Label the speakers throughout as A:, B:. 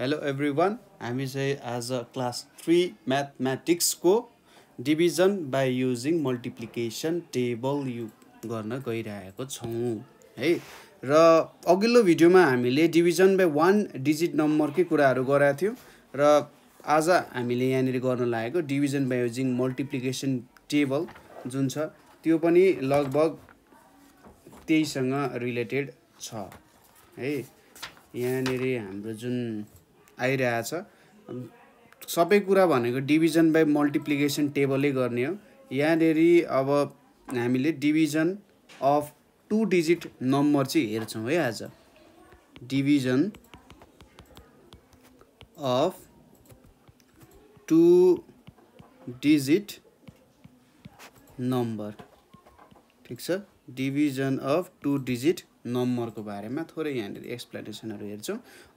A: hello every one हामी चाहिँ आज क्लास थ्री म्याथमेटिक्सको division by using multiplication table यु गर्न गइरहेको छौँ है र अघिल्लो भिडियोमा हामीले डिभिजन बाई वान डिजिट नम्बरकै कुराहरू गराएको थियौँ र आज हामीले यहाँनिर गर्न लागेको division by using multiplication table जुन छ त्यो पनि लगभग त्यहीसँग रिलेटेड छ है यहाँनिर हाम्रो जुन आइरहेछ सबै कुरा भनेको डिभिजन बाई मल्टिप्लिकेसन टेबलै गर्ने हो यहाँनिर अब हामीले division of two digit number चाहिँ हेर्छौँ है आज division of two digit number ठिक छ डिभिजन अफ टु डिजिट नम्बरको बारेमा थोरै यहाँनिर एक्सप्लेनेसनहरू हेर्छौँ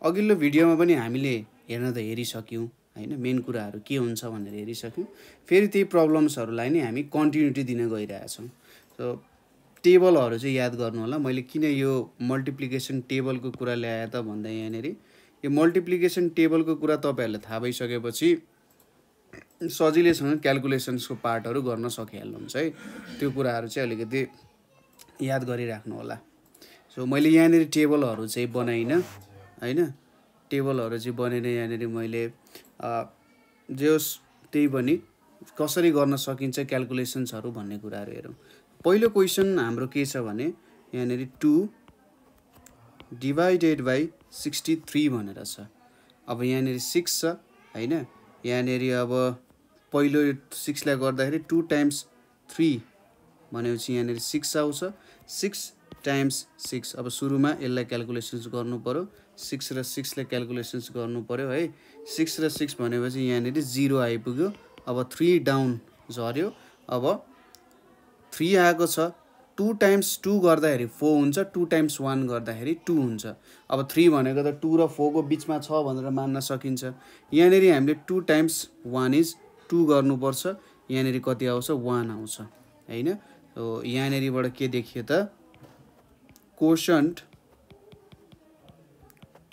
A: अघिल्लो भिडियोमा पनि हामीले हेर्न त हेरिसक्यौँ होइन मेन कुराहरू के हुन्छ भनेर हेरिसक्यौँ फेरि त्यही प्रब्लम्सहरूलाई नै हामी कन्टिन्युटी दिन गइरहेछौँ सो टेबलहरू चाहिँ याद गर्नु होला मैले किन यो मल्टिप्लिकेसन टेबलको कुरा ल्याएँ त भन्दा यहाँनिर यो मल्टिप्लिकेसन टेबलको कुरा तपाईँहरूलाई थाहा भइसकेपछि सजिलैसँग क्यालकुलेसन्सको पार्टहरू गर्न सकिहाल्नुहुन्छ है त्यो कुराहरू चाहिँ अलिकति याद गरिराख्नु होला सो मैले यहाँनिर टेबलहरू चाहिँ बनाइनँ होइन टेबलहरू चाहिँ बनेन यहाँनिर मैले जे होस् त्यही पनि कसरी गर्न सकिन्छ क्यालकुलेसन्सहरू भन्ने कुराहरू हेरौँ पहिलो क्वेसन हाम्रो के छ भने यहाँनिर two divided by sixty three भनेर छ अब यहाँनिर सिक्स छ होइन यहाँनिर अब पहिलो सिक्सलाई गर्दाखेरि टु टाइम्स थ्री भनेपछि यहाँनिर सिक्स आउँछ सिक्स टाइम्स सिक्स अब सुरुमा यसलाई क्यालकुलेसन्स गर्नु पऱ्यो सिक्स र सिक्सलाई क्यालकुलेसन्स गर्नु पऱ्यो है सिक्स र सिक्स भनेपछि यहाँनिर जिरो आइपुग्यो अब थ्री डाउन झऱ्यो अब थ्री आएको छ टु टाइम्स टू गर्दाखेरि फोर हुन्छ टु टाइम्स वान गर्दाखेरि टू हुन्छ अब थ्री भनेको त टू र फोरको बिचमा छ भनेर मान्न सकिन्छ यहाँनिर हामीले two times one is two गर्नुपर्छ यहाँनिर कति आउँछ वान आउँछ होइन हो यहाँनिरबाट के देखियो त कोसन्ट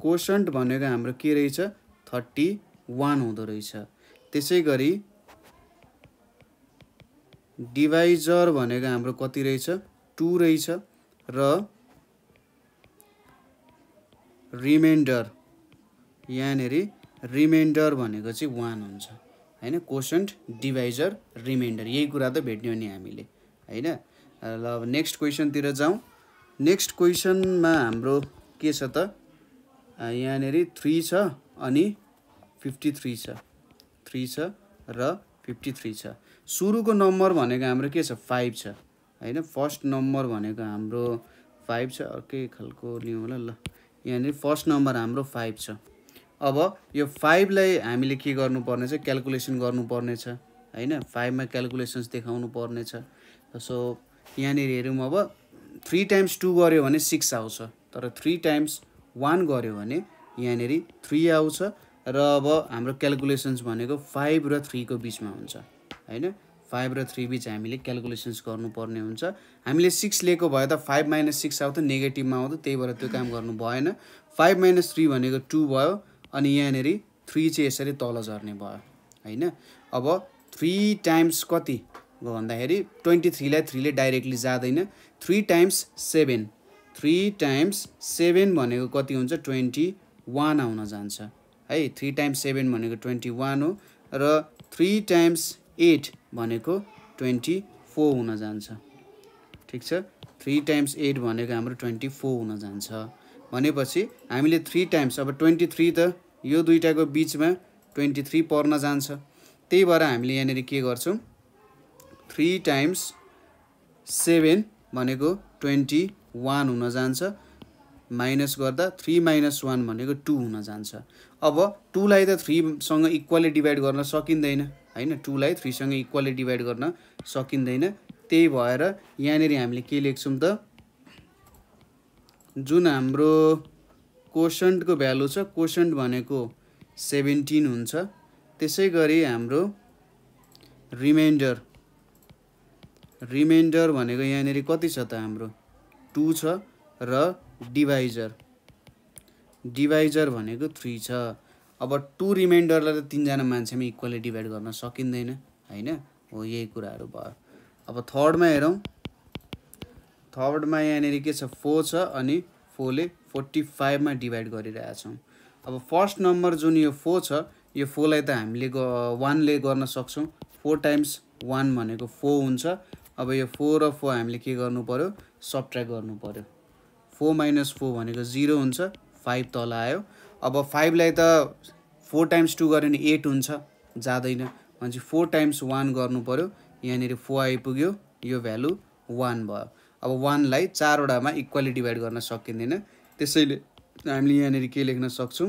A: कोसन्ट भनेको हाम्रो के रहेछ थर्टी वान हुँदो रहेछ त्यसै गरी डिभाइजर भनेको हाम्रो कति रहेछ टू रहेछ र रिमाइन्डर यहाँनिर रिमाइन्डर भनेको चाहिँ वान हुन्छ होइन कोसन्ट डिभाइजर रिमाइन्डर यही कुरा त भेट्यौँ नि हामीले होइन ल अब नेक्स्ट क्वेसनतिर जाउँ नेक्स्ट क्वेसनमा हाम्रो के छ त यहाँनिर थ्री छ अनि फिफ्टी थ्री छ थ्री छ र फिफ्टी थ्री छ सुरुको नम्बर भनेको हाम्रो के छ फाइभ छ होइन फर्स्ट नम्बर भनेको हाम्रो फाइभ छ अर्कै खालको लिउँ होला ल यहाँनिर फर्स्ट नम्बर हाम्रो फाइभ छ अब यो फाइभलाई हामीले के गर्नुपर्नेछ क्यालकुलेसन गर्नुपर्नेछ होइन फाइभमा क्यालकुलेसन्स देखाउनु पर्नेछ सो यहाँनिर हेरौँ अब थ्री टाइम्स टू गऱ्यो भने सिक्स आउँछ तर थ्री टाइम्स वान गऱ्यो भने यहाँनिर थ्री आउँछ र अब हाम्रो क्यालकुलेसन्स भनेको फाइभ र थ्रीको बिचमा हुन्छ होइन फाइभ र थ्री बिच हामीले क्यालकुलेसन्स गर्नुपर्ने हुन्छ हामीले सिक्स लिएको भए त फाइभ माइनस सिक्स आउँथ्यो नेगेटिभमा आउँथ्यो त्यही भएर त्यो काम गर्नु भएन फाइभ माइनस थ्री भनेको टू भयो अनि यहाँनिर थ्री चाहिँ यसरी तल झर्ने भयो होइन अब थ्री टाइम्स कति भन्दाखेरि ट्वेन्टी थ्रीलाई थ्रीले डाइरेक्टली जाँदैन three times seven three times seven भनेको कति हुन्छ ट्वेन्टी वान आउन जान्छ है थ्री टाइम्स सेभेन भनेको ट्वेन्टी वान हो र थ्री टाइम्स एट भनेको ट्वेन्टी फोर हुन जान्छ ठिक छ थ्री टाइम्स एट भनेको हाम्रो ट्वेन्टी फोर हुन जान्छ भनेपछि हामीले थ्री टाइम्स अब ट्वेन्टी थ्री त यो दुइटाको बिचमा ट्वेन्टी थ्री पर्न जान्छ त्यही भएर हामीले यहाँनिर के गर्छौँ थ्री टाइम्स सेभेन भनेको ट्वेन्टी वान हुन जान्छ माइनस गर्दा थ्री माइनस वान भनेको टू हुन जान्छ अब टूलाई त थ्रीसँग इक्वली डिभाइड गर्न सकिँदैन होइन टूलाई थ्रीसँग इक्वली डिभाइड गर्न सकिँदैन त्यही भएर यहाँनिर हामीले के लेख्छौँ त जुन हाम्रो कोसन्टको भ्यालु छ कोसन्ट भनेको सेभेन्टिन हुन्छ त्यसै गरी हाम्रो रिमाइन्डर रिमाइन्डर भनेको यहाँनिर कति छ त हाम्रो टु छ र डिभाइजर डिभाइजर भनेको थ्री छ अब टु रिमाइन्डरलाई त तिनजना मान्छेमा इक्वली डिभाइड गर्न सकिँदैन होइन हो यही कुराहरू भयो अब थर्डमा हेरौँ थर्डमा यहाँनिर के छ फोर छ अनि फोरले फोर्टी फाइभमा डिभाइड गरिरहेछौँ अब फर्स्ट नम्बर जुन यो फोर छ यो फोरलाई त हामीले वानले गर्न सक्छौँ फोर टाइम्स वान भनेको फोर हुन्छ अब यो फोर र फोर हामीले के गर्नु पऱ्यो सब्ट्र्याक्ट गर्नु पऱ्यो फोर माइनस फोर भनेको जिरो हुन्छ फाइभ तल आयो अब फाइभलाई त फोर टाइम्स टू गऱ्यो भने एट हुन्छ जाँदैन भनेपछि फोर टाइम्स वान गर्नु पऱ्यो यहाँनिर फोर आइपुग्यो यो भ्यालु वान भयो अब वानलाई चारवटामा इक्वली डिभाइड गर्न सकिँदैन त्यसैले हामीले यहाँनिर के लेख्न सक्छौँ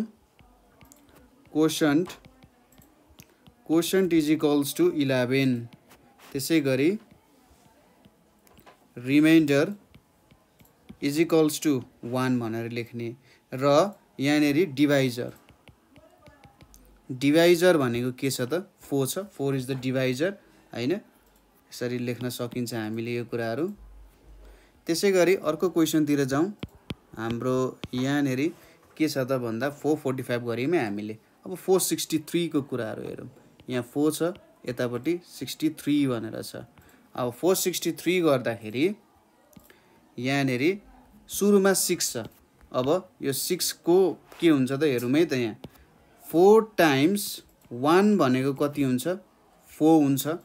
A: quotient quotient is equals to eleven त्यसै गरी remainder is equals to one भनेर लेख्ने र यहाँनिर डिभाइजर डिभाइजर भनेको के छ त फोर छ फोर इज द डिभाइजर होइन यसरी लेख्न सकिन्छ हामीले यो कुराहरू त्यसै गरी अर्को क्वेसनतिर जाउँ हाम्रो यहाँनिर के छ त भन्दा फोर फोर्टी फाइभ गऱ्यौँ हामीले अब फोर सिक्सटी थ्रीको कुराहरू हेरौँ यहाँ फोर छ यतापट्टि सिक्सटी थ्री भनेर छ अब फोर सिक्सटी थ्री गर्दाखेरि यहाँनिर सुरुमा सिक्स छ अब यो सिक्सको के हुन्छ त हेरौँ है त यहाँ फोर टाइम्स वान भनेको कति हुन्छ फोर हुन्छ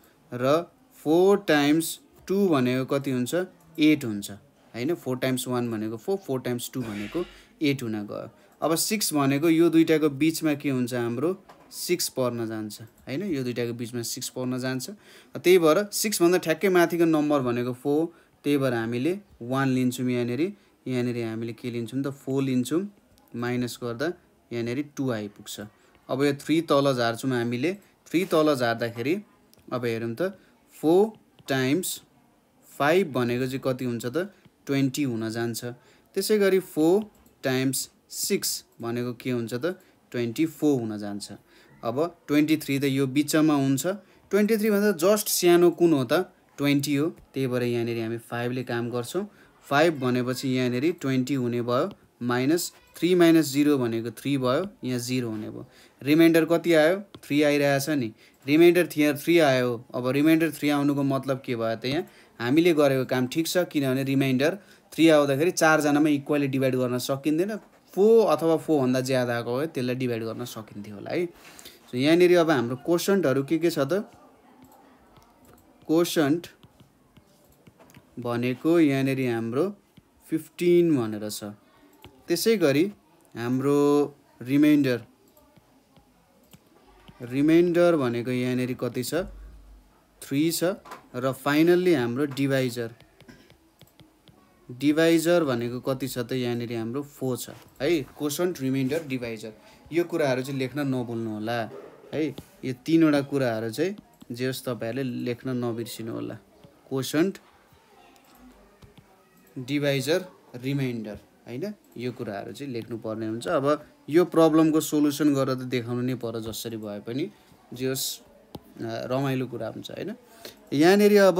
A: र फोर टाइम्स टू भनेको कति हुन्छ एट हुन्छ होइन फोर टाइम्स वान भनेको फोर फोर टाइम्स टू भनेको एट हुन गयो अब सिक्स भनेको यो दुइटाको बिचमा के हुन्छ हाम्रो सिक्स पर्न जान्छ होइन यो दुइटाको बिचमा सिक्स पर्न जान्छ त्यही भएर सिक्सभन्दा ठ्याक्कै माथिको नम्बर भनेको फोर त्यही भएर हामीले वान लिन्छौँ यहाँनिर यहाँनिर हामीले के लिन्छौँ त फोर लिन्छौँ माइनस गर्दा यहाँनिर टु आइपुग्छ अब यो थ्री तल झार्छौँ हामीले थ्री तल झार्दाखेरि अब हेरौँ त फोर टाइम्स फाइभ भनेको चाहिँ कति हुन्छ त ट्वेन्टी हुन जान्छ त्यसै गरी फोर टाइम्स सिक्स भनेको के हुन्छ त ट्वेन्टी फोर हुन जान्छ अब ट्वेन्टी थ्री त यो बिचमा हुन्छ ट्वेन्टी थ्रीभन्दा जस्ट सानो कुन हो त ट्वेन्टी हो त्यही भएर यहाँनिर हामी फाइभले काम गर्छौँ फाइभ भनेपछि यहाँनिर ट्वेन्टी हुने भयो माइनस थ्री माइनस जिरो भनेको थ्री भयो यहाँ जिरो हुने भयो रिमाइन्डर कति आयो थ्री आइरहेछ नि रिमाइन्डर थ्री थ्री आयो अब रिमाइन्डर थ्री आउनुको मतलब के भयो त यहाँ हामीले गरेको काम ठिक छ किनभने रिमाइन्डर थ्री आउँदाखेरि चारजनामा इक्वली डिभाइड गर्न सकिँदैन फोर अथवा फोरभन्दा ज्यादा आएको भयो त्यसलाई डिभाइड गर्न सकिन्थ्यो होला है सो यहाँनिर अब हाम्रो कोसन्टहरू के के छ त कोसन्ट भनेको यहाँनिर हाम्रो फिफ्टिन भनेर छ त्यसै गरी हाम्रो रिमाइन्डर रिमाइन्डर भनेको यहाँनिर कति छ थ्री छ र फाइनल्ली हाम्रो डिभाइजर डिभाइजर भनेको कति छ त यहाँनिर हाम्रो फोर छ है कोसन्ट रिमाइन्डर डिभाइजर यो कुराहरू चाहिँ लेख्न होला है यो तिनवटा कुराहरू चाहिँ जे होस् तपाईँहरूले लेख्न नबिर्सिनु होला कोसन्ट डिभाइजर रिमाइन्डर होइन यो कुराहरू चाहिँ लेख्नुपर्ने हुन्छ अब यो प्रब्लमको सोल्युसन गरेर त देखाउनु नै पर्यो जसरी भए पनि जे होस् रमाइलो कुरा हुन्छ होइन यहाँनिर अब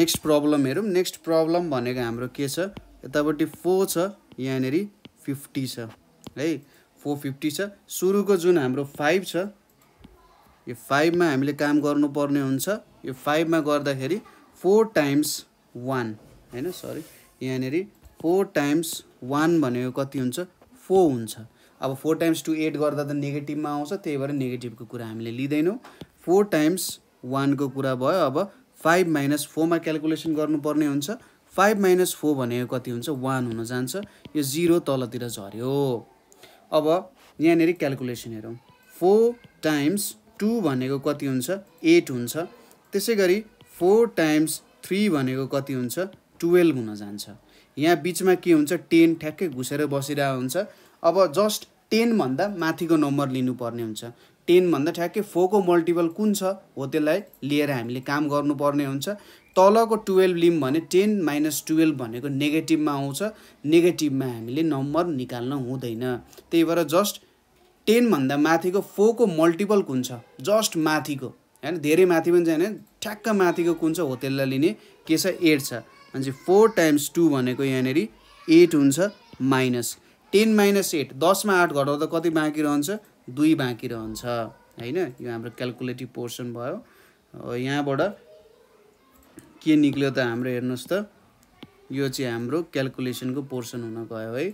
A: नेक्स्ट प्रब्लम हेरौँ नेक्स्ट प्रब्लम भनेको हाम्रो के छ यतापट्टि फोर छ यहाँनिर फिफ्टी छ है फोर फिफ्टी छ सुरुको जुन हाम्रो फाइभ छ यो फाइभमा हामीले काम गर्नुपर्ने हुन्छ यो फाइभमा गर्दाखेरि फोर टाइम्स वान होइन सरी यहाँनिर फोर टाइम्स वान भनेको कति हुन्छ फोर हुन्छ अब फोर टाइम्स टू एट गर्दा त नेगेटिभमा आउँछ त्यही भएर नेगेटिभको कुरा हामीले लिँदैनौँ फोर टाइम्स वानको कुरा भयो अब फाइभ माइनस फोरमा क्यालकुलेसन गर्नुपर्ने हुन्छ फाइभ माइनस फोर भनेको कति हुन्छ वान हुन जान्छ यो जिरो तलतिर झऱ्यो अब यहाँनिर क्यालकुलेसन हेरौँ फोर टाइम्स टू भनेको कति हुन्छ एट हुन्छ त्यसै गरी फोर टाइम्स थ्री भनेको कति हुन्छ टुवेल्भ हुन जान्छ यहाँ बिचमा के हुन्छ टेन ठ्याक्कै घुसेर बसिरहेको हुन्छ अब जस्ट टेनभन्दा माथिको नम्बर लिनुपर्ने हुन्छ टेनभन्दा ठ्याक्कै फोरको मल्टिपल कुन छ हो त्यसलाई लिएर हामीले काम गर्नुपर्ने हुन्छ तलको टुवेल्भ लिम भने टेन माइनस टुवेल्भ भनेको नेगेटिभमा आउँछ नेगेटिभमा हामीले नम्बर निकाल्न हुँदैन त्यही भएर जस्ट टेनभन्दा माथिको फोरको मल्टिपल कुन छ जस्ट माथिको होइन धेरै माथि पनि छैन ठ्याक्क माथिको कुन छ हो त्यसलाई लिने के छ एट छ भनेपछि फोर टाइम्स टू भनेको यहाँनिर एट हुन्छ माइनस टेन माइनस एट दसमा आठ घटाउँदा कति बाँकी रहन्छ दुई बाँकी रहन्छ होइन यो हाम्रो क्यालकुलेटिभ पोर्सन भयो यहाँबाट के निक्ल्यो त हाम्रो हेर्नुहोस् त यो चाहिँ हाम्रो क्यालकुलेसनको पोर्सन हुन गयो है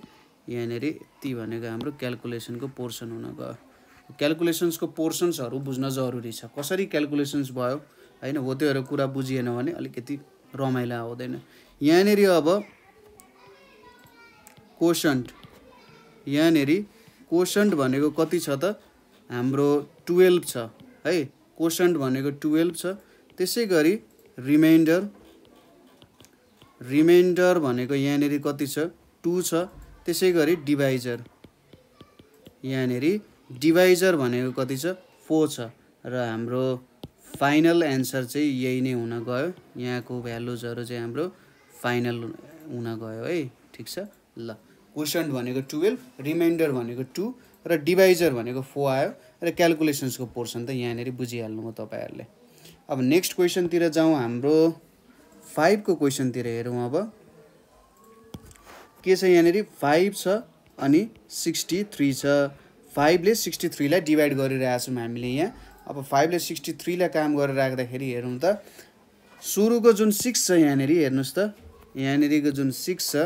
A: यहाँनिर यति भनेको हाम्रो क्यालकुलेसनको पोर्सन हुन गयो क्यालकुलेसन्सको पोर्सन्सहरू बुझ्न जरुरी छ कसरी क्यालकुलेसन्स भयो होइन हो त्योहरू कुरा बुझिएन भने अलिकति रमाइला आउँदैन यहाँनिर अब कोसन्ट यहाँनिर कोसन्ट भनेको कति छ त हाम्रो टुवेल्भ छ है कोसन्ट भनेको टुवेल्भ छ त्यसै गरी रिमाइन्डर रिमाइन्डर भनेको यहाँनिर कति छ टु छ त्यसै गरी डिभाइजर यहाँनिर डिभाइजर भनेको कति छ फोर छ र हाम्रो फाइनल एन्सर चाहिँ यही नै हुन गयो यहाँको भ्यालुजहरू चाहिँ हाम्रो फाइनल हुन गयो है ठिक छ ल क्वेसन भनेको टुवेल्भ रिमाइन्डर भनेको टु र डिभाइजर भनेको फोर आयो र क्यालकुलेसन्सको पोर्सन त यहाँनिर बुझिहाल्नु हो तपाईँहरूले अब नेक्स्ट क्वेसनतिर जाउँ हाम्रो फाइभको क्वेसनतिर हेरौँ अब के छ यहाँनिर फाइभ छ अनि सिक्सटी थ्री छ फाइभले सिक्सटी थ्रीलाई डिभाइड गरिरहेछौँ हामीले यहाँ अब फाइभले सिक्सटी थ्रीलाई काम गरेर राख्दाखेरि हेरौँ त सुरुको जुन सिक्स छ यहाँनिर हेर्नुहोस् त यहाँनिरको जुन सिक्स छ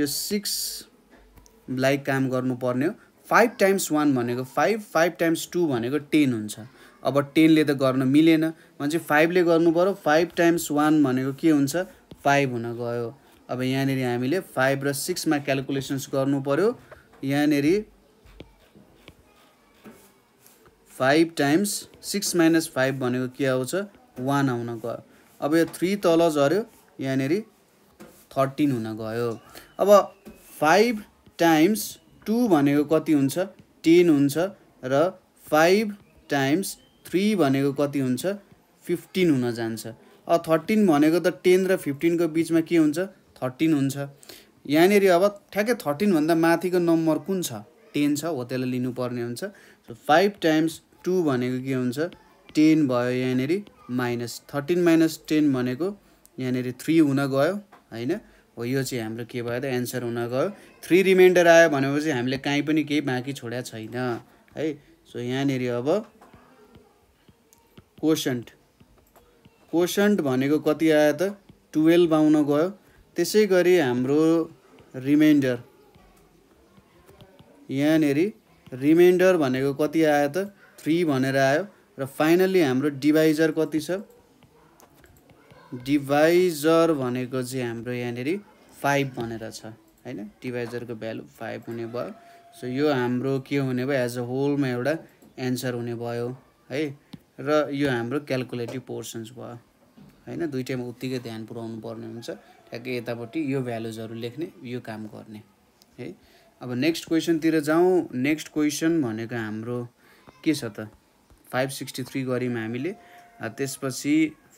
A: यो सिक्स लाइक काम गर्नुपर्ने हो फाइभ टाइम्स वान भनेको फाइभ फाइभ टाइम्स टू भनेको टेन हुन्छ अब टेनले त गर्न मिलेन भने चाहिँ फाइभले पऱ्यो फाइभ टाइम्स वान भनेको के हुन्छ फाइभ हुन गयो अब यहाँनिर हामीले फाइभ र सिक्समा क्यालकुलेसन्स पऱ्यो यहाँनिर five times six minus five भनेको के आउँछ वान आउन गयो अब यो थ्री तल झऱ्यो यहाँनिर थर्टिन हुन गयो अब फाइभ टाइम्स टू भनेको कति हुन्छ टेन हुन्छ र फाइभ टाइम्स थ्री भनेको कति हुन्छ फिफ्टिन हुन जान्छ अब थर्टिन भनेको त टेन र फिफ्टिनको बिचमा के हुन्छ थर्टिन हुन्छ यहाँनिर अब ठ्याक्कै थर्टिनभन्दा माथिको नम्बर कुन छ टेन छ हो त्यसलाई लिनुपर्ने हुन्छ फाइभ टाइम्स टू भनेको के हुन्छ टेन भयो यहाँनिर माइनस थर्टिन माइनस टेन भनेको यहाँनिर थ्री हुन गयो होइन हो यो चाहिँ हाम्रो के भयो त एन्सर हुन गयो थ्री रिमाइन्डर आयो भनेपछि हामीले काहीँ पनि केही बाँकी छोड्या छैन है सो यहाँनिर अब कोसन्ट कोसन्ट भनेको कति आयो त टुवेल्भ आउन गयो त्यसै गरी हाम्रो रिमाइन्डर यहाँनिर रिमाइन्डर भनेको कति आयो त थ्री भनेर आयो र फाइनल्ली हाम्रो डिभाइजर कति छ डिभाइजर भनेको चाहिँ हाम्रो यहाँनिर फाइभ भनेर छ होइन डिभाइजरको भ्यालु फाइभ हुने भयो सो यो हाम्रो के हुने भयो एज अ होलमा एउटा एन्सर हुने भयो है र यो हाम्रो क्यालकुलेटिभ पोर्सन्स भयो होइन दुइटैमा उत्तिकै ध्यान पुऱ्याउनु पर्ने हुन्छ ठ्याक्कै यतापट्टि यो भ्यालुजहरू लेख्ने यो काम गर्ने है अब नेक्स्ट क्वेसनतिर जाउँ नेक्स्ट क्वेसन भनेको हाम्रो के छ त फाइभ सिक्सटी थ्री गऱ्यौँ हामीले त्यसपछि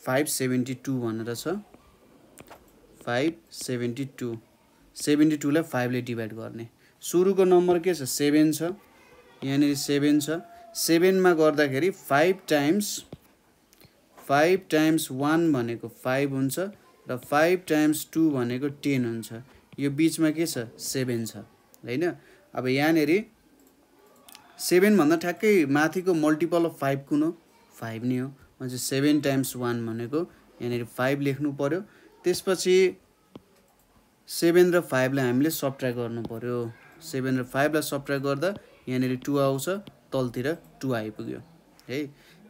A: फाइभ सेभेन्टी टू भनेर छ फाइभ सेभेन्टी टू सेभेन्टी टूलाई फाइभले डिभाइड गर्ने सुरुको नम्बर के छ सेभेन छ यहाँनिर सेभेन छ सेभेनमा गर्दाखेरि five times five times one भनेको फाइभ हुन्छ र फाइभ टाइम्स टू भनेको टेन हुन्छ यो बिचमा के छ सेभेन छ होइन अब यहाँनिर सेभेनभन्दा ठ्याक्कै माथिको मल्टिपल अफ फाइभ कुन हो फाइभ नै हो भनेपछि सेभेन टाइम्स वान भनेको यहाँनिर फाइभ लेख्नु पऱ्यो त्यसपछि सेभेन र फाइभलाई हामीले सब्ट्र्याक्ट गर्नु पऱ्यो सेभेन र फाइभलाई सब्ट्र्याक्ट गर्दा यहाँनिर टु आउँछ तलतिर टु आइपुग्यो है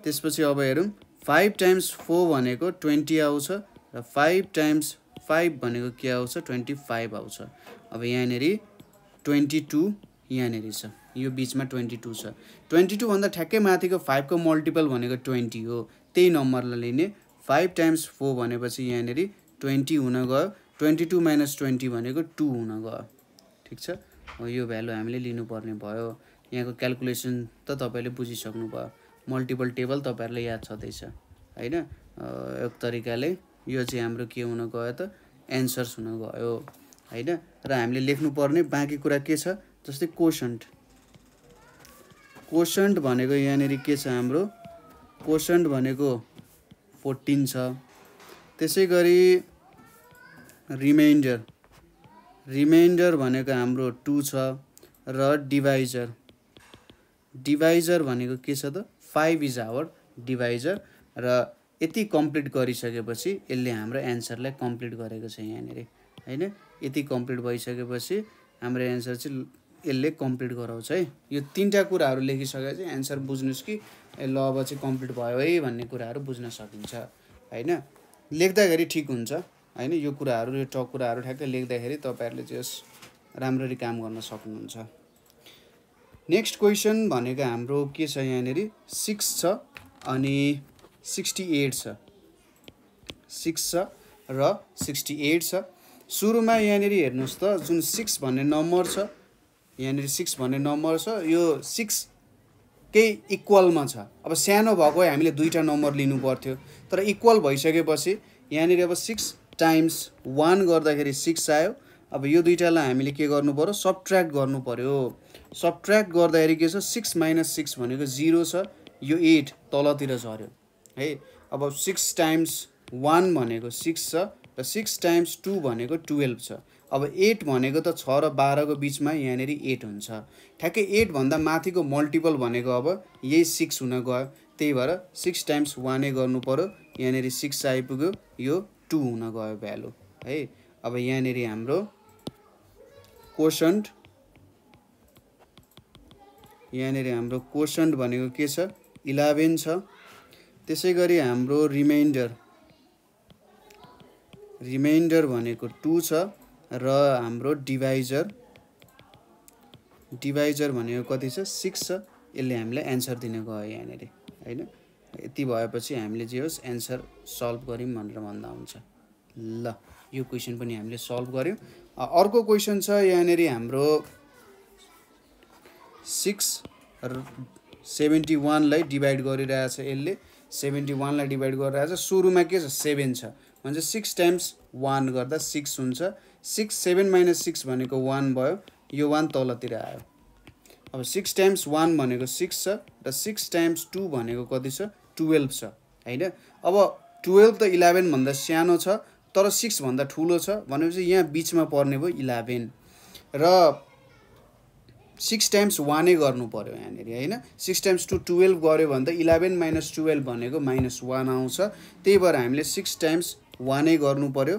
A: त्यसपछि अब हेरौँ फाइभ टाइम्स फोर भनेको ट्वेन्टी आउँछ र फाइभ टाइम्स फाइभ भनेको के आउँछ ट्वेन्टी फाइभ आउँछ अब यहाँनिर ट्वेन्टी टू यहाँनिर छ यो बिचमा ट्वेन्टी टू छ ट्वेन्टी टूभन्दा ठ्याक्कै माथिको फाइभको मल्टिपल भनेको ट्वेन्टी हो त्यही नम्बरलाई लिने फाइभ टाइम्स फोर भनेपछि यहाँनिर ट्वेन्टी हुन गयो ट्वेन्टी टू माइनस ट्वेन्टी भनेको टू हुन गयो ठिक छ यो भ्यालु हामीले लिनुपर्ने भयो यहाँको क्यालकुलेसन त तपाईँले बुझिसक्नु भयो मल्टिपल टेबल तपाईँहरूलाई याद छँदैछ होइन एक तरिकाले यो चाहिँ हाम्रो के हुन गयो त एन्सर्स हुन गयो होइन र हामीले लेख्नुपर्ने बाँकी कुरा के छ जस्तै कोसन्ट कोसन्ट भनेको यहाँनिर के छ हाम्रो कोसन्ट भनेको फोर्टिन छ त्यसै गरी रिमाइन्डर रिमाइन्डर भनेको हाम्रो टु छ र डिभाइजर डिभाइजर भनेको के छ त फाइभ इज आवर डिभाइजर र यति कम्प्लिट गरिसकेपछि यसले हाम्रो एन्सरलाई कम्प्लिट गरेको छ यहाँनिर होइन यति कम्प्लिट भइसकेपछि हाम्रो एन्सर चाहिँ यसले कम्प्लिट गराउँछ है यो तिनवटा कुराहरू लेखिसकेपछि एन्सर बुझ्नुहोस् कि ल अब चाहिँ कम्प्लिट भयो है भन्ने कुराहरू बुझ्न सकिन्छ होइन लेख्दाखेरि ठिक हुन्छ होइन यो कुराहरू यो टक कुराहरू ठ्याक्कै लेख्दाखेरि तपाईँहरूले चाहिँ यस राम्ररी काम गर्न सक्नुहुन्छ नेक्स्ट क्वेसन भनेको हाम्रो के छ यहाँनिर सिक्स छ अनि सिक्सटी एट छ सिक्स छ र सिक्सटी एट छ सुरुमा यहाँनिर हेर्नुहोस् त जुन सिक्स भन्ने नम्बर छ यहाँनिर सिक्स भन्ने नम्बर छ यो सिक्स केही इक्वलमा छ अब सानो भएको हामीले दुईवटा नम्बर लिनु पर्थ्यो तर इक्वल भइसकेपछि यहाँनिर अब सिक्स टाइम्स वान गर्दाखेरि सिक्स आयो अब यो दुइटालाई हामीले के गर्नु पऱ्यो सब्ट्र्याक्ट गर्नु पऱ्यो सब्ट्र्याक्ट गर्दाखेरि के छ सिक्स माइनस सिक्स भनेको जिरो छ यो एट तलतिर झऱ्यो है अब सिक्स टाइम्स वान भनेको सिक्स छ र सिक्स टाइम्स टू भनेको टुवेल्भ छ अब एट भनेको त छ र बाह्रको बिचमा यहाँनिर एट हुन्छ ठ्याक्कै एटभन्दा माथिको मल्टिपल भनेको अब यही सिक्स हुन गयो त्यही भएर सिक्स टाइम्स वानै गर्नु पऱ्यो यहाँनिर सिक्स आइपुग्यो यो टु हुन गयो भ्यालु है अब यहाँनिर हाम्रो कोसन्ट यहाँनिर हाम्रो कोसन्ट भनेको के छ इलेभेन छ त्यसै गरी हाम्रो रिमाइन्डर रिमाइन्डर भनेको टु छ र हाम्रो डिभाइजर डिभाइजर भनेको कति छ सिक्स छ यसले हामीलाई एन्सर दिने गयो यहाँनिर होइन यति भएपछि हामीले जे होस् एन्सर सल्भ गऱ्यौँ भनेर भन्दा हुन्छ ल यो क्वेसन पनि हामीले सल्भ गऱ्यौँ अर्को क्वेसन छ यहाँनिर हाम्रो सिक्स सेभेन्टी वानलाई डिभाइड गरिरहेछ यसले सेभेन्टी वानलाई डिभाइड गरिरहेछ सुरुमा के छ सेभेन छ भन्छ सिक्स टाइम्स वान गर्दा सिक्स हुन्छ सिक्स सेभेन माइनस सिक्स भनेको वान भयो यो वान तलतिर आयो अब सिक्स टाइम्स वान भनेको सिक्स छ र सिक्स टाइम्स टू भनेको कति छ टुवेल्भ छ होइन अब टुवेल्भ त इलेभेनभन्दा सानो छ तर सिक्सभन्दा ठुलो छ भनेपछि यहाँ बिचमा पर्ने भयो इलेभेन र सिक्स टाइम्स वानै गर्नु पऱ्यो यहाँनिर होइन सिक्स टाइम्स टू टुवेल्भ गऱ्यो भने त इलेभेन माइनस टुवेल्भ भनेको माइनस वान आउँछ त्यही भएर हामीले सिक्स टाइम्स वानै गर्नु पऱ्यो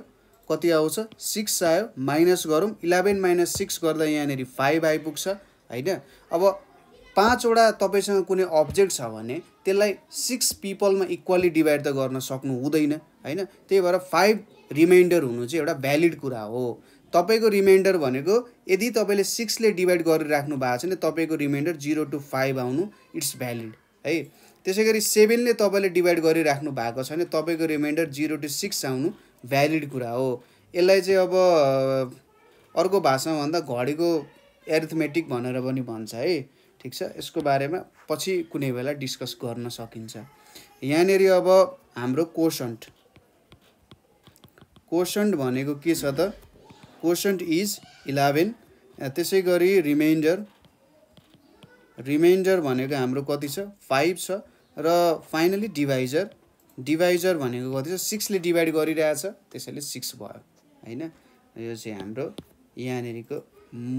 A: कति आउँछ सिक्स आयो माइनस गरौँ इलेभेन माइनस सिक्स गर्दा यहाँनिर फाइभ आइपुग्छ होइन अब पाँचवटा तपाईँसँग कुनै अब्जेक्ट छ भने त्यसलाई सिक्स पिपलमा इक्वली डिभाइड त गर्न सक्नु हुँदैन होइन त्यही भएर फाइभ रिमाइन्डर हुनु चाहिँ एउटा भ्यालिड कुरा हो तपाईँको रिमाइन्डर भनेको यदि तपाईँले सिक्सले डिभाइड गरिराख्नु भएको छ भने तपाईँको रिमाइन्डर जिरो टु फाइभ आउनु इट्स भ्यालिड है त्यसै गरी सेभेनले तपाईँले डिभाइड गरिराख्नु भएको छ भने तपाईँको रिमाइन्डर जिरो टु सिक्स आउनु भ्यालिड कुरा हो यसलाई चाहिँ अब अर्को भाषामा भन्दा घडीको एरिथमेटिक भनेर पनि भन्छ है ठिक छ यसको बारेमा पछि कुनै बेला डिस्कस गर्न सकिन्छ यहाँनिर अब हाम्रो कोसन्ट कोसन्ट भनेको के छ त कोसन्ट इज इलेभेन त्यसै गरी रिमाइन्डर रिमाइन्डर भनेको हाम्रो कति छ फाइभ छ र फाइनली डिभाइजर डिभाइजर भनेको कति छ सिक्सले डिभाइड गरिरहेछ त्यसैले सिक्स भयो होइन यो चाहिँ हाम्रो यहाँनिरको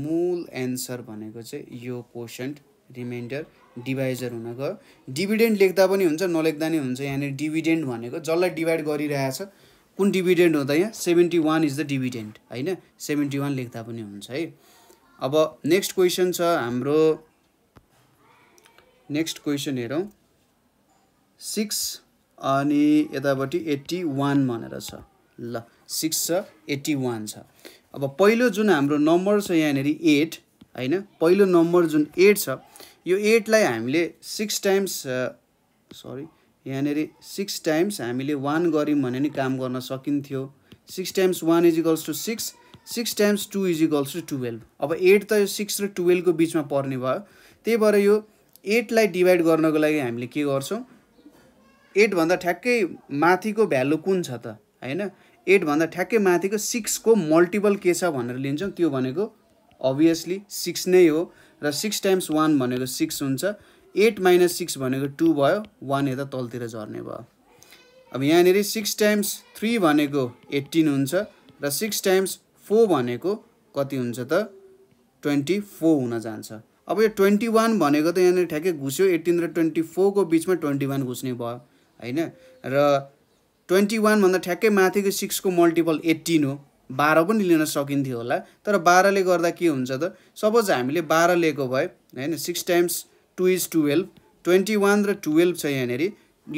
A: मूल एन्सर भनेको चाहिँ यो कोसन्ट रिमाइन्डर डिभाइजर हुन गयो डिभिडेन्ड लेख्दा पनि हुन्छ नलेख्दा नै हुन्छ यहाँनिर डिभिडेन्ड भनेको जसलाई डिभाइड गरिरहेछ कुन डिभिडेन्ड हो त यहाँ seventy one is the dividend होइन सेभेन्टी वान लेख्दा पनि हुन्छ है अब नेक्स्ट क्वेसन छ हाम्रो नेक्स्ट क्वेसन हेरौँ सिक्स अनि यतापट्टि एट्टी वान भनेर छ ल सिक्स छ एट्टी वान छ अब पहिलो जुन हाम्रो नम्बर छ यहाँनिर एट होइन पहिलो नम्बर जुन एट छ यो एटलाई हामीले सिक्स टाइम्स सरी यहाँनिर सिक्स टाइम्स हामीले वान गऱ्यौँ भने नि काम गर्न सकिन्थ्यो six times one is equals to six six times two is equals to twelve अब एट त यो सिक्स र टुवेल्भको बिचमा पर्ने भयो त्यही भएर यो एटलाई डिभाइड गर्नको लागि हामीले के गर्छौँ एटभन्दा ठ्याक्कै माथिको भ्यालु कुन छ त होइन एटभन्दा ठ्याक्कै माथिको सिक्सको मल्टिपल के छ भनेर लिन्छौँ त्यो भनेको अभियसली सिक्स नै हो र सिक्स टाइम्स वान भनेको सिक्स हुन्छ एट माइनस सिक्स भनेको टू भयो वान यता तलतिर झर्ने भयो अब यहाँनिर सिक्स टाइम्स थ्री भनेको एट्टिन हुन्छ र सिक्स टाइम्स फोर भनेको कति हुन्छ त ट्वेन्टी फोर हुन जान्छ अब यो ट्वेन्टी वान भनेको त यहाँनिर ठ्याक्कै घुस्यो एट्टिन र ट्वेन्टी फोरको बिचमा ट्वेन्टी वान घुस्ने भयो होइन र ट्वेन्टी वानभन्दा ठ्याक्कै माथिको सिक्सको मल्टिपल एट्टिन हो बाह्र पनि लिन सकिन्थ्यो होला तर बाह्रले गर्दा के हुन्छ त सपोज हामीले बाह्र लिएको भए होइन six times two is twelve twenty one र टुवेल्भ छ यहाँनिर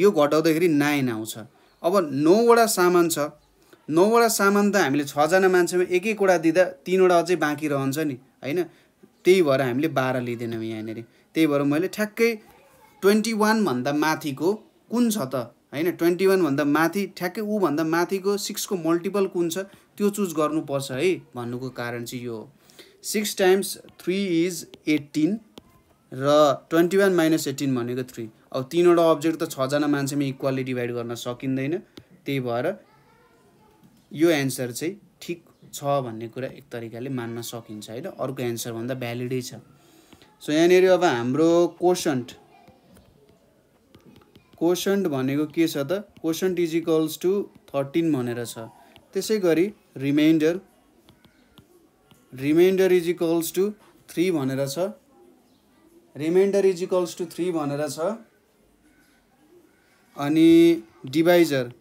A: यो घटाउँदाखेरि नाइन आउँछ अब नौवटा सामान छ नौवटा सामान त हामीले छजना मान्छेमा एक एकवटा दिँदा तिनवटा अझै बाँकी रहन्छ नि होइन त्यही भएर हामीले बाह्र लिँदैनौँ यहाँनिर त्यही भएर मैले ठ्याक्कै ट्वेन्टी वानभन्दा माथिको कुन छ त होइन ट्वेन्टी वानभन्दा माथि ठ्याक्कै ऊभन्दा माथिको सिक्सको मल्टिपल कुन छ त्यो चुज गर्नुपर्छ है भन्नुको कारण चाहिँ यो हो six times three is eighteen र ट्वेन्टी वान माइनस एट्टिन भनेको थ्री अब तिनवटा अब्जेक्ट त छजना मान्छेमा इक्वल्ली डिभाइड गर्न सकिँदैन त्यही भएर यो एन्सर चाहिँ ठिक छ भन्ने कुरा एक तरिकाले मान्न सकिन्छ होइन अर्को एन्सरभन्दा भ्यालिडै छ सो यहाँनिर अब हाम्रो क्वेसन्ट कोसन्ट भनेको के छ त quotient is equals to thirteen भनेर छ त्यसै गरी remainder remainder is equals to three भनेर छ remainder is equals to three भनेर छ अनि divisor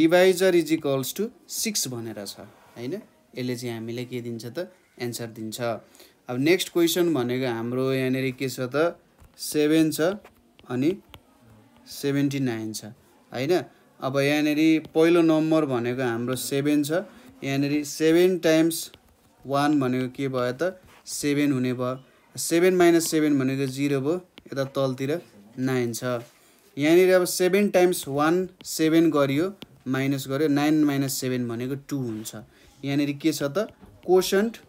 A: divisor is equals to six भनेर छ होइन यसले चाहिँ हामीले के दिन्छ त एन्सर दिन्छ अब नेक्स्ट क्वेसन भनेको हाम्रो यहाँनिर के छ त सेभेन छ अनि सेभेन्टी नाइन छ होइन अब यहाँनिर पहिलो नम्बर भनेको हाम्रो सेभेन छ यहाँनिर सेभेन टाइम्स वान भनेको के भयो त सेभेन हुने भयो सेभेन माइनस सेभेन भनेको जिरो भयो यता तलतिर नाइन छ यहाँनिर अब सेभेन टाइम्स वान सेभेन गरियो माइनस गऱ्यो नाइन माइनस सेभेन भनेको टु हुन्छ यहाँनिर के छ त quotient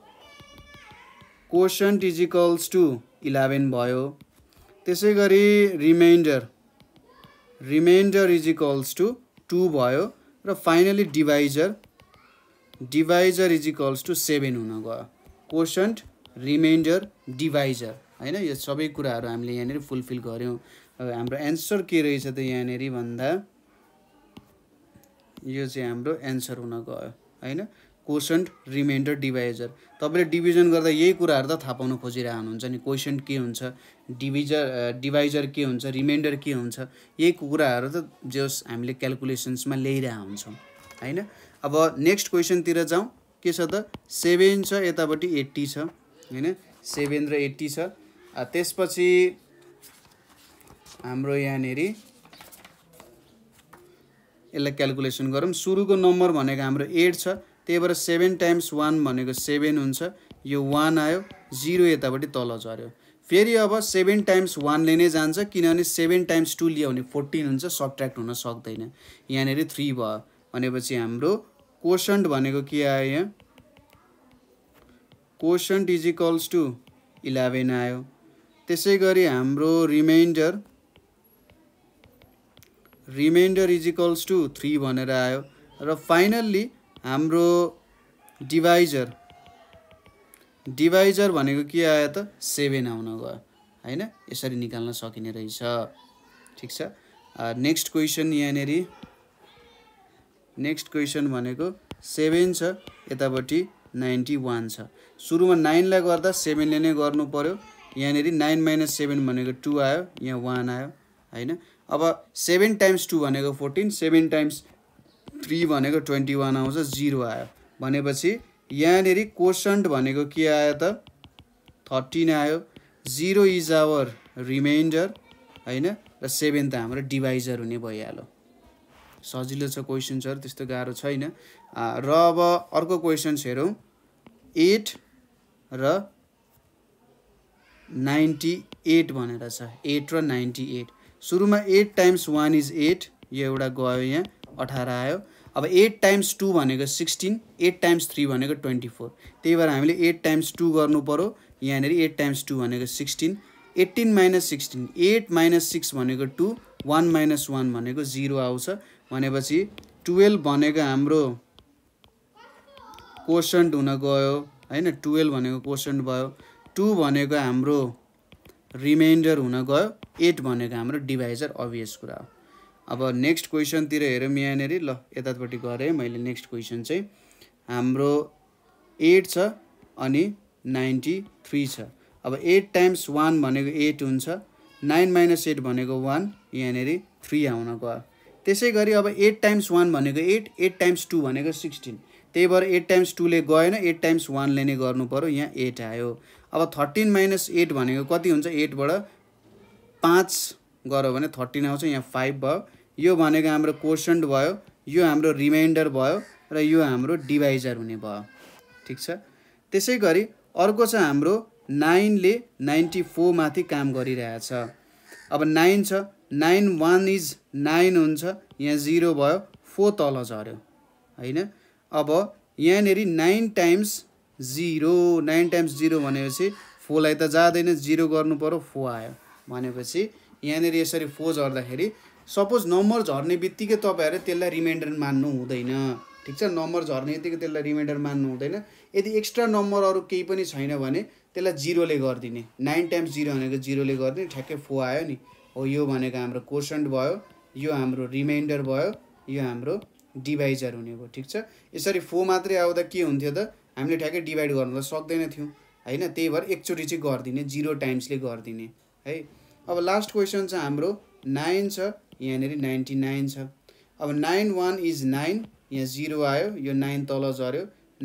A: quotient is equals to eleven भयो त्यसै गरी remainder remainder is equals to two भयो र finally divisor divisor is equals to seven हुन गयो कोसन्ट रिमाइन्डर डिभाइजर होइन यो सबै कुराहरू हामीले यहाँनिर फुलफिल गऱ्यौँ अब हाम्रो एन्सर के रहेछ त यहाँनिर भन्दा यो चाहिँ हाम्रो एन्सर हुन गयो होइन कोसेन्ट रिमाइन्डर डिभाइजर तपाईँले डिभिजन गर्दा यही कुराहरू त थाहा पाउन खोजिरहेको हुनुहुन्छ नि कोसेन्ट के हुन्छ डिभिजर डिभाइजर के हुन्छ रिमाइन्डर के हुन्छ यही कुराहरू त जस हामीले क्यालकुलेसन्समा ल्याइरहेको हुन्छौँ होइन अब नेक्स्ट क्वेसनतिर जाउँ के छ त सेभेन छ यतापट्टि एट्टी छ होइन सेभेन र एट्टी छ त्यसपछि हाम्रो यहाँनिर यसलाई क्यालकुलेसन गरौँ सुरुको नम्बर भनेको हाम्रो एट छ त्यही भएर सेभेन टाइम्स वान भनेको सेभेन हुन्छ यो वान आयो जिरो यतापट्टि तल झऱ्यो फेरि अब सेभेन टाइम्स वानले नै जान्छ किनभने सेभेन टाइम्स टू लियो भने फोर्टिन हुन्छ सब्ट्र्याक्ट हुन सक्दैन यहाँनिर थ्री भयो भनेपछि हाम्रो कोसन्ट भनेको के आयो यहाँ quotient is equals to eleven आयो त्यसै गरी हाम्रो remainder remainder is equals to three भनेर आयो र फाइनल्ली हाम्रो डिभाइजर डिभाइजर भनेको के आयो त सेभेन आउन गयो होइन यसरी निकाल्न सकिने रहेछ ठिक छ नेक्स्ट क्वेसन यहाँनिर नेक्स्ट क्वेसन भनेको सेभेन छ यतापट्टि नाइन्टी वान छ सुरुमा नाइनलाई गर्दा सेभेनले नै गर्नु पऱ्यो यहाँनिर नाइन माइनस सेभेन भनेको टू आयो यहाँ वान आयो होइन अब सेभेन टाइम्स टू भनेको फोर्टिन सेभेन टाइम्स थ्री भनेको ट्वेन्टी वान आउँछ जिरो आयो भनेपछि यहाँनिर कोसन्ट भनेको के आयो त थर्टिन आयो जिरो इज आवर रिमाइन्डर होइन र सेभेन त हाम्रो डिभाइजर हुने भइहाल्यो सजिलो छ क्वेसन्सहरू त्यस्तो गाह्रो छैन र अब अर्को क्वेसन्स हेरौँ एट र नाइन्टी एट भनेर छ एट र नाइन्टी एट सुरुमा eight times one is eight यो एउटा गयो यहाँ अठार आयो अब एट टाइम्स टू भनेको सिक्सटिन एट टाइम्स थ्री भनेको ट्वेन्टी फोर त्यही भएर हामीले एट टाइम्स टू पऱ्यो यहाँनिर एट टाइम्स टू भनेको sixteen eighteen minus sixteen eight minus six भनेको टू वान माइनस वान भनेको जिरो आउँछ भनेपछि टुवेल्भ भनेको हाम्रो कोसन्ट हुन गयो होइन टुवेल्भ भनेको कोसन्ट भयो टू भनेको हाम्रो रिमाइन्डर हुन गयो एट भनेको हाम्रो डिभाइजर अभियस कुरा हो अब नेक्स्ट क्वेसनतिर हेरौँ यहाँनिर ल यतापट्टि गरेँ मैले नेक्स्ट क्वेसन चाहिँ हाम्रो एट छ अनि नाइन्टी थ्री छ अब एट टाइम्स वान भनेको एट हुन्छ नाइन माइनस एट भनेको वान यहाँनिर थ्री आउन गयो त्यसै गरी अब एट टाइम्स वान भनेको एट एट टाइम्स टू भनेको सिक्सटिन त्यही भएर एट टाइम्स टूले गएन एट टाइम्स वानले नै गर्नु पऱ्यो यहाँ एट आयो अब थर्टिन माइनस एट भनेको कति हुन्छ एटबाट पाँच गऱ्यो भने थर्टिन आउँछ यहाँ फाइभ भयो यो भनेको हाम्रो कोसन्ट भयो यो हाम्रो रिमाइन्डर भयो र यो हाम्रो डिभाइजर हुने भयो ठिक छ त्यसै गरी अर्को छ हाम्रो नाइनले नाइन्टी फोरमाथि काम गरिरहेछ अब नाइन छ नाइन वान इज नाइन हुन्छ यहाँ जिरो भयो फोर तल झऱ्यो होइन अब यहाँनिर nine times zero nine times zero भनेपछि फोरलाई त जाँदैन जिरो गर्नु पऱ्यो फो आयो भनेपछि यहाँनिर यसरी फो झर्दाखेरि सपोज नम्बर झर्ने बित्तिकै तपाईँहरूले त्यसलाई रिमाइन्डर मान्नु हुँदैन ठिक छ नम्बर झर्ने बित्तिकै त्यसलाई रिमाइन्डर मान्नु हुँदैन यदि एक्स्ट्रा नम्बर अरू केही पनि छैन भने त्यसलाई जिरोले गरिदिने नाइन टाइम्स जिरो भनेको जिरोले गरिदिने ठ्याक्कै फो आयो नि हो यो भनेको हाम्रो कोसन्ट भयो यो हाम्रो रिमाइन्डर भयो यो हाम्रो डिभाइजर हुने भयो ठिक छ यसरी फो मात्रै आउँदा के हुन्थ्यो त हामीले ठ्याक्कै डिभाइड गर्नु त सक्दैन थियौँ होइन त्यही भएर एकचोटि चाहिँ गरिदिने जिरो टाइम्सले गरिदिने है अब लास्ट क्वेसन छ हाम्रो नाइन छ यहाँनिर नाइन्टी नाइन छ अब नाइन वान इज नाइन यहाँ जिरो आयो यो नाइन तल झऱ्यो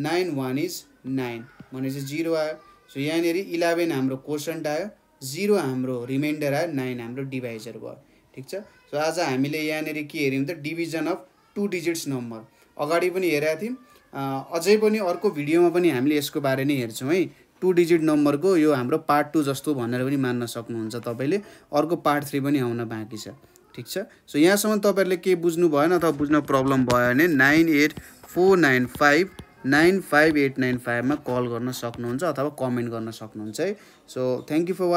A: नाइन वान इज नाइन भनेपछि जिरो आयो सो यहाँनिर इलेभेन हाम्रो कोसन्ट आयो जिरो हाम्रो रिमाइन्डर आयो नाइन हाम्रो डिभाइजर भयो ठिक छ सो आज हामीले यहाँनिर के हेऱ्यौँ त division of two digits number अगाडि पनि हेरेका थियौँ अझै पनि अर्को भिडियोमा पनि हामीले यसको बारे नै हेर्छौँ है टु डिजिट नम्बरको यो हाम्रो पार्ट टू जस्तो भनेर पनि मान्न सक्नुहुन्छ तपाईँले अर्को पार्ट थ्री पनि आउन बाँकी छ ठिक छ सो यहाँसम्म तपाईँहरूले केही बुझ्नु भएन अथवा बुझ्न प्रब्लम भयो भने nine eight four nine five nine five eight nine फाइभमा कल गर्न सक्नुहुन्छ अथवा कमेन्ट गर्न सक्नुहुन्छ है सो थ्याङ्क यू फर